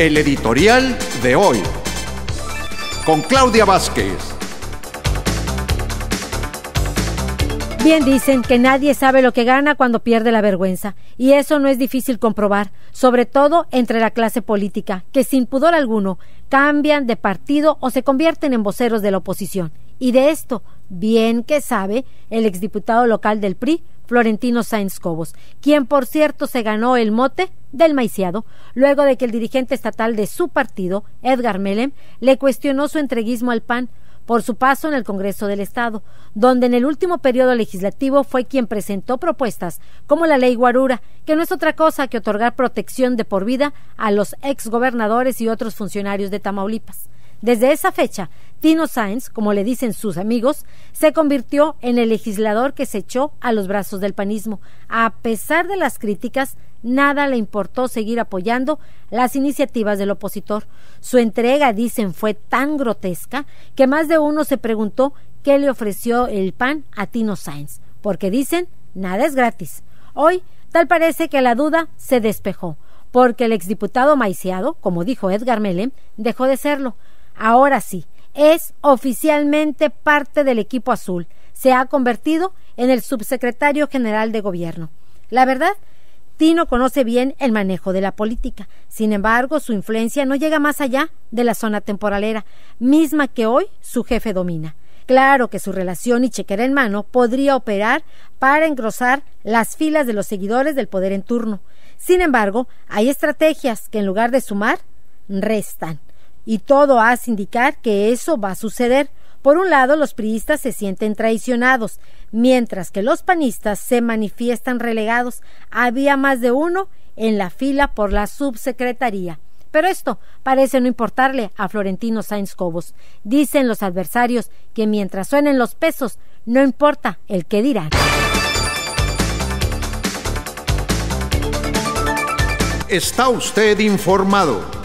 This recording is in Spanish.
El editorial de hoy. Con Claudia Vázquez. Bien dicen que nadie sabe lo que gana cuando pierde la vergüenza, y eso no es difícil comprobar, sobre todo entre la clase política, que sin pudor alguno cambian de partido o se convierten en voceros de la oposición. Y de esto, bien que sabe el exdiputado local del PRI, Florentino Sainz Cobos, quien por cierto se ganó el mote del maiciado, luego de que el dirigente estatal de su partido, Edgar Melem, le cuestionó su entreguismo al PAN por su paso en el Congreso del Estado, donde en el último periodo legislativo fue quien presentó propuestas como la ley Guarura, que no es otra cosa que otorgar protección de por vida a los exgobernadores y otros funcionarios de Tamaulipas. Desde esa fecha, Tino Sáenz, como le dicen sus amigos, se convirtió en el legislador que se echó a los brazos del panismo. A pesar de las críticas, nada le importó seguir apoyando las iniciativas del opositor. Su entrega, dicen, fue tan grotesca que más de uno se preguntó qué le ofreció el PAN a Tino Sáenz, porque dicen, nada es gratis. Hoy, tal parece que la duda se despejó, porque el exdiputado Maiciado, como dijo Edgar Melem, dejó de serlo. Ahora sí, es oficialmente parte del equipo azul. Se ha convertido en el subsecretario general de gobierno. La verdad, Tino conoce bien el manejo de la política. Sin embargo, su influencia no llega más allá de la zona temporalera, misma que hoy su jefe domina. Claro que su relación y chequera en mano podría operar para engrosar las filas de los seguidores del poder en turno. Sin embargo, hay estrategias que en lugar de sumar, restan. Y todo hace indicar que eso va a suceder. Por un lado, los priistas se sienten traicionados, mientras que los panistas se manifiestan relegados. Había más de uno en la fila por la subsecretaría. Pero esto parece no importarle a Florentino Sainz Cobos. Dicen los adversarios que mientras suenen los pesos, no importa el que dirán. Está usted informado